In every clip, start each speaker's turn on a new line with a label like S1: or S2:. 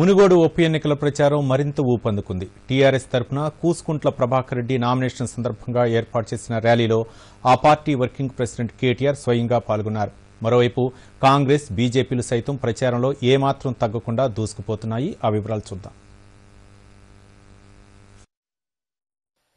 S1: మునుగోడు ఉప ఎన్నికల ప్రచారం మరింత ఊపందుకుంది టీఆర్ఎస్ తరఫున కూసుకుంట్ల ప్రభాకర్ రెడ్డి నామినేషన్ సందర్భంగా ఏర్పాటు చేసిన ర్యాలీలో ఆ పార్టీ వర్కింగ్ ప్రెసిడెంట్ కేటీఆర్ స్వయంగా పాల్గొన్నారు మరోవైపు కాంగ్రెస్ బీజేపీలు సైతం ప్రచారంలో ఏమాత్రం తగ్గకుండా దూసుకుపోతున్నాయి ఆ వివరాలు చూద్దాం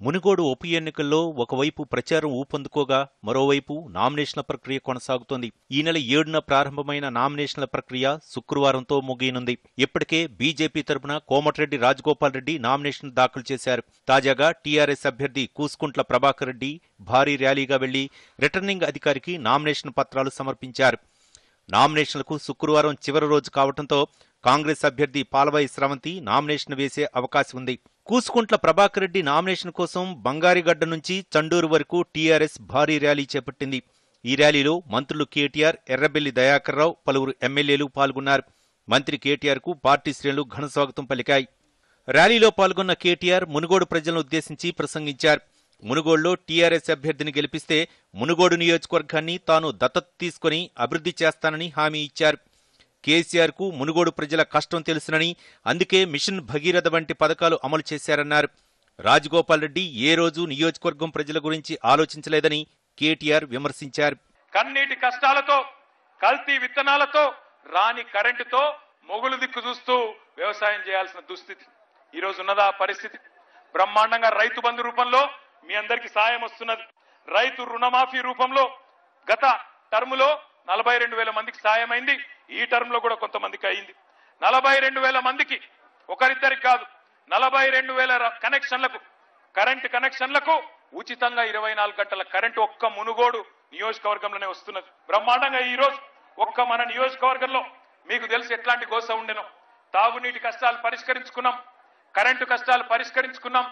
S1: మునిగోడు ఉప ఎన్నికల్లో ఒకవైపు ప్రచారం ఊపందుకోగా మరోవైపు నామినేషన్ల ప్రక్రియ కొనసాగుతోంది ఈ నెల ఏడున ప్రారంభమైన నామినేషన్ల ప్రక్రియ శుక్రవారంతో ముగియనుంది ఇప్పటికే బీజేపీ తరపున కోమటిరెడ్డి రాజగోపాల్ రెడ్డి నామినేషన్ దాఖలు చేశారు తాజాగా టీఆర్ఎస్ అభ్యర్థి కూసుకుంట్ల ప్రభాకర్ రెడ్డి భారీ ర్యాలీగా వెళ్లి రిటర్నింగ్ అధికారికి నామినేషన్ పత్రాలు సమర్పించారు నామినేషన్లకు శుక్రవారం చివరి రోజు కావడంతో కాంగ్రెస్ అభ్యర్థి పాలవాయి స్రవంతి నామినేషన్ వేసే అవకాశం ఉంది కూసుకుంట్ల ప్రభాకర్ రెడ్డి నామినేషన్ కోసం బంగారిగడ్డ నుంచి చండూరు వరకు టీఆర్ఎస్ భారీ ర్యాలీ చేపట్టింది ఈ ర్యాలీలో మంత్రులు కేటీఆర్ ఎర్రబెల్లి దయాకర్రావు పలువురు ఎమ్మెల్యేలు పాల్గొన్నారు మంత్రి కేటీఆర్కు పార్టీ శ్రేణులు స్వాగతం పలికాయి ర్యాలీలో పాల్గొన్న కేటీఆర్ మునుగోడు ప్రజలను ఉద్దేశించి ప్రసంగించారు మునుగోడులో టీఆర్ఎస్ అభ్యర్థిని గెలిపిస్తే మునుగోడు నియోజకవర్గాన్ని తాను దత్తత తీసుకుని అభివృద్ధి చేస్తానని హామీ ఇచ్చారు కేసీఆర్కు మునుగోడు ప్రజల కష్టం తెలుసునని అందుకే మిషన్ భగీరథ వంటి పథకాలు అమలు చేశారన్నారు రాజగోపాల్ రెడ్డి ఏ రోజు నియోజకవర్గం ప్రజల గురించి ఆలోచించలేదని కేటీఆర్ విమర్శించారు
S2: కన్నీటి కష్టాలతో కల్తీ విత్తనాలతో రాని కరెంటుతో మొగులు దిక్కు చూస్తూ వ్యవసాయం చేయాల్సిన దుస్థితి ఈరోజు ఉన్నదా పరిస్థితి బ్రహ్మాండంగా రైతు బంధు రూపంలో మీ అందరికీ సాయం వస్తున్నది రైతు రుణమాఫీ రూపంలో గత టర్మ్ లో నలభై రెండు వేల మందికి సాయం అయింది ఈ టర్మ్ లో కూడా కొంతమందికి అయింది నలభై రెండు వేల మందికి ఒకరిద్దరికి కాదు నలభై రెండు వేల కనెక్షన్లకు కరెంటు కనెక్షన్లకు ఉచితంగా ఇరవై నాలుగు గంటల కరెంటు ఒక్క మునుగోడు నియోజకవర్గంలోనే వస్తున్నది బ్రహ్మాండంగా ఈ రోజు ఒక్క మన నియోజకవర్గంలో మీకు తెలిసి ఎట్లాంటి గోస ఉండెను తాగునీటి కష్టాలు పరిష్కరించుకున్నాం కరెంటు కష్టాలు పరిష్కరించుకున్నాం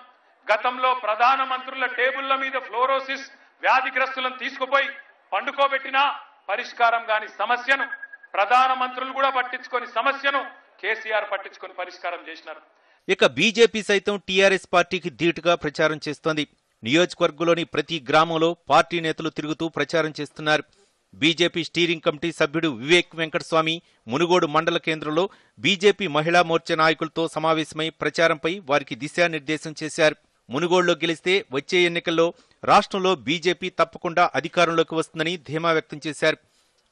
S2: గతంలో ప్రధాన మంత్రుల టేబుల్ల మీద ఫ్లోరోసిస్ వ్యాధిగ్రస్తులను తీసుకుపోయి పండుకోబెట్టినా పరిష్కారం కాని సమస్యను ప్రధాన మంత్రులు కూడా పట్టించుకొని సమస్యను కేసీఆర్ పట్టించుకొని పరిష్కారం చేసినారు
S1: ఇక బీజేపీ సైతం టీఆర్ఎస్ పార్టీకి ధీటుగా ప్రచారం చేస్తోంది నియోజకవర్గంలోని ప్రతి గ్రామంలో పార్టీ నేతలు తిరుగుతూ ప్రచారం చేస్తున్నారు బీజేపీ స్టీరింగ్ కమిటీ సభ్యుడు వివేక్ వెంకటస్వామి మునుగోడు మండల కేంద్రంలో బీజేపీ మహిళా మోర్చా నాయకులతో సమావేశమై ప్రచారంపై వారికి దిశానిర్దేశం చేశారు మునుగోడులో గెలిస్తే వచ్చే ఎన్నికల్లో రాష్ట్రంలో బీజేపీ తప్పకుండా అధికారంలోకి వస్తుందని ధీమా వ్యక్తం చేశారు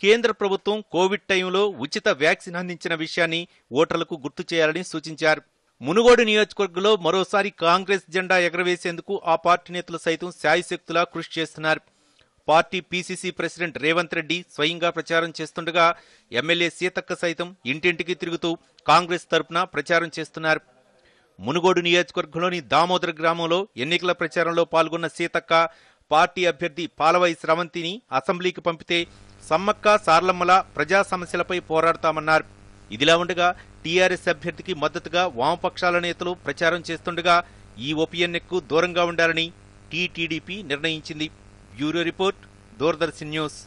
S1: కేంద్ర ప్రభుత్వం కోవిడ్ టైంలో ఉచిత వ్యాక్సిన్ అందించిన విషయాన్ని ఓటర్లకు గుర్తు చేయాలని సూచించారు మునుగోడు నియోజకవర్గంలో మరోసారి కాంగ్రెస్ జెండా ఎగరవేసేందుకు ఆ పార్టీ నేతలు సైతం శాయశక్తులా కృషి చేస్తున్నారు party PCC president Revanth Reddy స్వయంగా ప్రచారం చేస్తుండగా ఎమ్మెల్యే సీతక్క సైతం ఇంటింటికి తిరుగుతూ కాంగ్రెస్ తరపున ప్రచారం చేస్తున్నారు మునుగోడు నియోజకవర్గంలోని దామోదర గ్రామంలో ఎన్నికల ప్రచారంలో పాల్గొన్న సీతక్క పార్టీ అభ్యర్థి పాలవై స్రవంతిని అసెంబ్లీకి పంపితే సమ్మక్క సార్లమ్మల ప్రజా సమస్యలపై పోరాడతామన్నారు ఇదిలా ఉండగా టీఆర్ఎస్ అభ్యర్థికి మద్దతుగా వామపక్షాల నేతలు ప్రచారం చేస్తుండగా ఈ ఉప ఎన్నికకు దూరంగా ఉండాలని టీటీడీపీ నిర్ణయించింది బ్యూరో రిపోర్ట్ దూరదర్శన్ న్యూస్